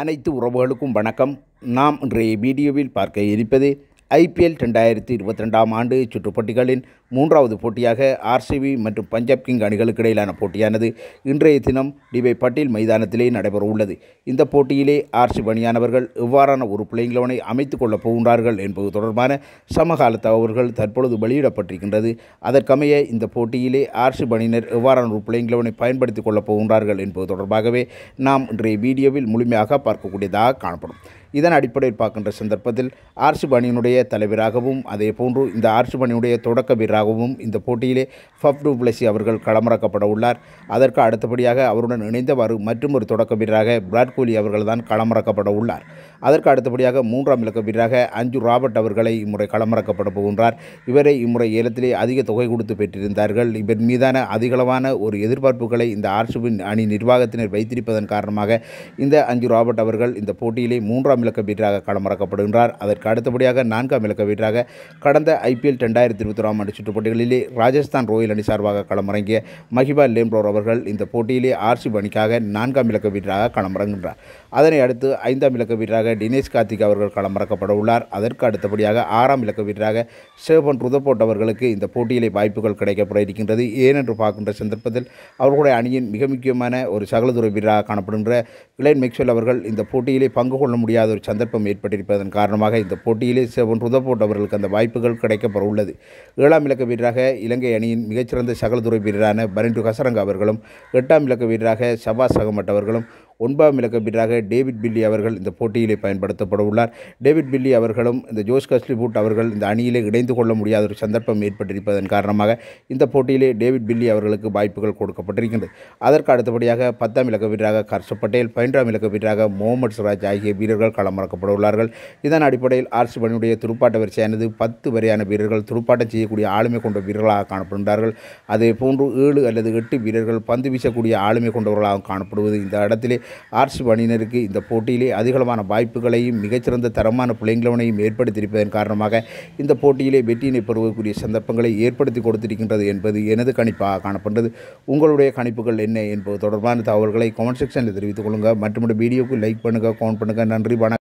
அனைத்து உறவுகளுக்கும் வணக்கம் நாம் இன்றைய வீடியோவில் பார்க்க இருப்பது ஐபிஎல் ரெண்டாயிரத்தி இருபத்தி ரெண்டாம் ஆண்டு சுற்றுப்பட்டிகளின் மூன்றாவது போட்டியாக ஆர்சிபி மற்றும் பஞ்சாப் கிங் அணிகளுக்கு இடையிலான போட்டியானது இன்றைய தினம் டிபை பட்டேல் மைதானத்திலே நடைபெற உள்ளது இந்த போட்டியிலே ஆர்சிபி அணியானவர்கள் எவ்வாறான ஒரு பிளேயிங் அமைத்துக் கொள்ளப் போகின்றார்கள் என்பது தொடர்பான சமகால தகவல்கள் தற்பொழுது வெளியிடப்பட்டிருக்கின்றது அதற்கமைய இந்த போட்டியிலே ஆர்சிபி அணியினர் எவ்வாறான ஒரு பிளேயிங் பயன்படுத்திக் கொள்ளப் போகின்றார்கள் என்பது தொடர்பாகவே நாம் இன்றைய வீடியோவில் முழுமையாக பார்க்கக்கூடியதாக காணப்படும் இதன் அடிப்படையில் பார்க்கின்ற சந்தர்ப்பத்தில் ஆர்சிபி அணியினுடைய தலைவராகவும் அதே போன்று இந்த ஆர்சிபி அணியினுடைய தொடக்க வீரர் வீரராகவும் இந்த போட்டியிலே ஃபப் பிளஸி அவர்கள் களமிறக்கப்பட உள்ளார் அதற்கு அடுத்தபடியாக அவருடன் இணைந்த வரும் மற்றும் ஒரு தொடக்க வீரராக விராட் கோலி அவர்கள் தான் களமிறக்கப்பட உள்ளார் அதற்கு அடுத்தபடியாக மூன்றாம் இலக்க வீரராக அஞ்சு ராபர்ட் அவர்களை இம்முறை களமிறக்கப்பட போகின்றார் இவரை இம்முறை ஏலத்திலே அதிக தொகை கொடுத்து பெற்றிருந்தார்கள் இவர் மீதான அதிகளவான ஒரு எதிர்பார்ப்புகளை இந்த ஆர்சுவின் அணி நிர்வாகத்தினர் வைத்திருப்பதன் காரணமாக இந்த அஞ்சு ராபர்ட் அவர்கள் இந்த போட்டியிலே மூன்றாம் இலக்க வீரராக களமிறக்கப்படுகின்றார் அதற்கு அடுத்தபடியாக நான்காம் இலக்க வீரராக கடந்த ஐபிஎல் ரெண்டாயிரத்தி இருபத்தி ஆண்டு சுற்று போட்டிகளிலே ராஜஸ்தான் ரோயல் அணி சார்பாக களமிறங்கிய மஹிபா லேம்ப்ரோர் அவர்கள் இந்த போட்டியிலே ஆர்சி அணிக்காக நான்காம் இலக்க வீரராக களமிறங்குகின்றார் அதனை அடுத்து ஐந்தாம் இலக்க வீரராக தினேஷ் கார்த்திக் அவர்கள் களமிறக்கப்பட உள்ளார் அதற்கு அடுத்தபடியாக ஆறாம் இலக்க வீரராக சேவன் ருதப்போட் அவர்களுக்கு இந்த போட்டியிலே வாய்ப்புகள் கிடைக்கப்பட இருக்கின்றது ஏனென்று பார்க்கின்ற சந்தர்ப்பத்தில் அவர்களுடைய அணியின் மிக முக்கியமான ஒரு சகலதுறை வீரராக காணப்படுகின்ற கிளைன் மெக்ஸ்வெல் அவர்கள் இந்த போட்டியிலே பங்கு கொள்ள முடியாத ஒரு சந்தர்ப்பம் ஏற்பட்டிருப்பதன் காரணமாக இந்த போட்டியிலே சேவன் ருதப்போட் அவர்களுக்கு அந்த வாய்ப்புகள் கிடைக்கப்பட உள்ளது ஏழாம் இலக்க இலக்க வீரராக இலங்கை அணியின் மிகச்சிறந்த சகலதுறை வீரரான பரிண்டு ஹசரங்க அவர்களும் எட்டாம் இலக்க வீரராக ஷபாஸ் சகமட் அவர்களும் ஒன்பதாம் இலக்க வீரராக டேவிட் பில்லி அவர்கள் இந்த போட்டியிலே பயன்படுத்தப்பட உள்ளார் டேவிட் பில்லி அவர்களும் இந்த ஜோஸ் கஸ்லிபூட் அவர்கள் இந்த அணியிலே இணைந்து கொள்ள முடியாத ஒரு சந்தர்ப்பம் ஏற்பட்டிருப்பதன் காரணமாக இந்த போட்டியிலே டேவிட் பில்லி அவர்களுக்கு வாய்ப்புகள் கொடுக்கப்பட்டிருக்கின்றது அதற்கு அடுத்தபடியாக பத்தாம் இலக்க வீரராக கர்ஷ பட்டேல் பதினொன்றாம் இலக்க வீரராக முகமது சிராஜ் ஆகிய வீரர்கள் களமிறக்கப்பட உள்ளார்கள் இதன் அடிப்படையில் ஆர்சி பணியுடைய துடுப்பாட்ட வரிசையானது பத்து வரையான வீரர்கள் துடுப்பாட்டம் செய்யக்கூடிய ஆள் ஆளுமை கொண்ட வீரர்களாக காணப்படுகின்றார்கள் அதே போன்று ஏழு அல்லது எட்டு வீரர்கள் பந்து வீசக்கூடிய ஆளுமை கொண்டவர்களாக காணப்படுவது இந்த இடத்திலே ஆர்சி அணியினருக்கு இந்த போட்டியிலே அதிகமான வாய்ப்புகளையும் மிகச்சிறந்த தரமான பிள்ளைங்களவனையும் ஏற்படுத்தியிருப்பதன் காரணமாக இந்த போட்டியிலே வெற்றியினை பெறுவதற்குரிய சந்தர்ப்பங்களை ஏற்படுத்தி கொடுத்திருக்கின்றது என்பது எனது கணிப்பாக காணப்படுகிறது உங்களுடைய கணிப்புகள் என்ன என்பது தொடர்பான தகவல்களை கமெண்ட் செக்ஷனில் தெரிவித்துக் கொள்ளுங்கள் மற்றும் வீடியோக்கு லைக் பண்ணுங்கள் கமெண்ட் பண்ணுங்கள் நன்றி வணக்கம்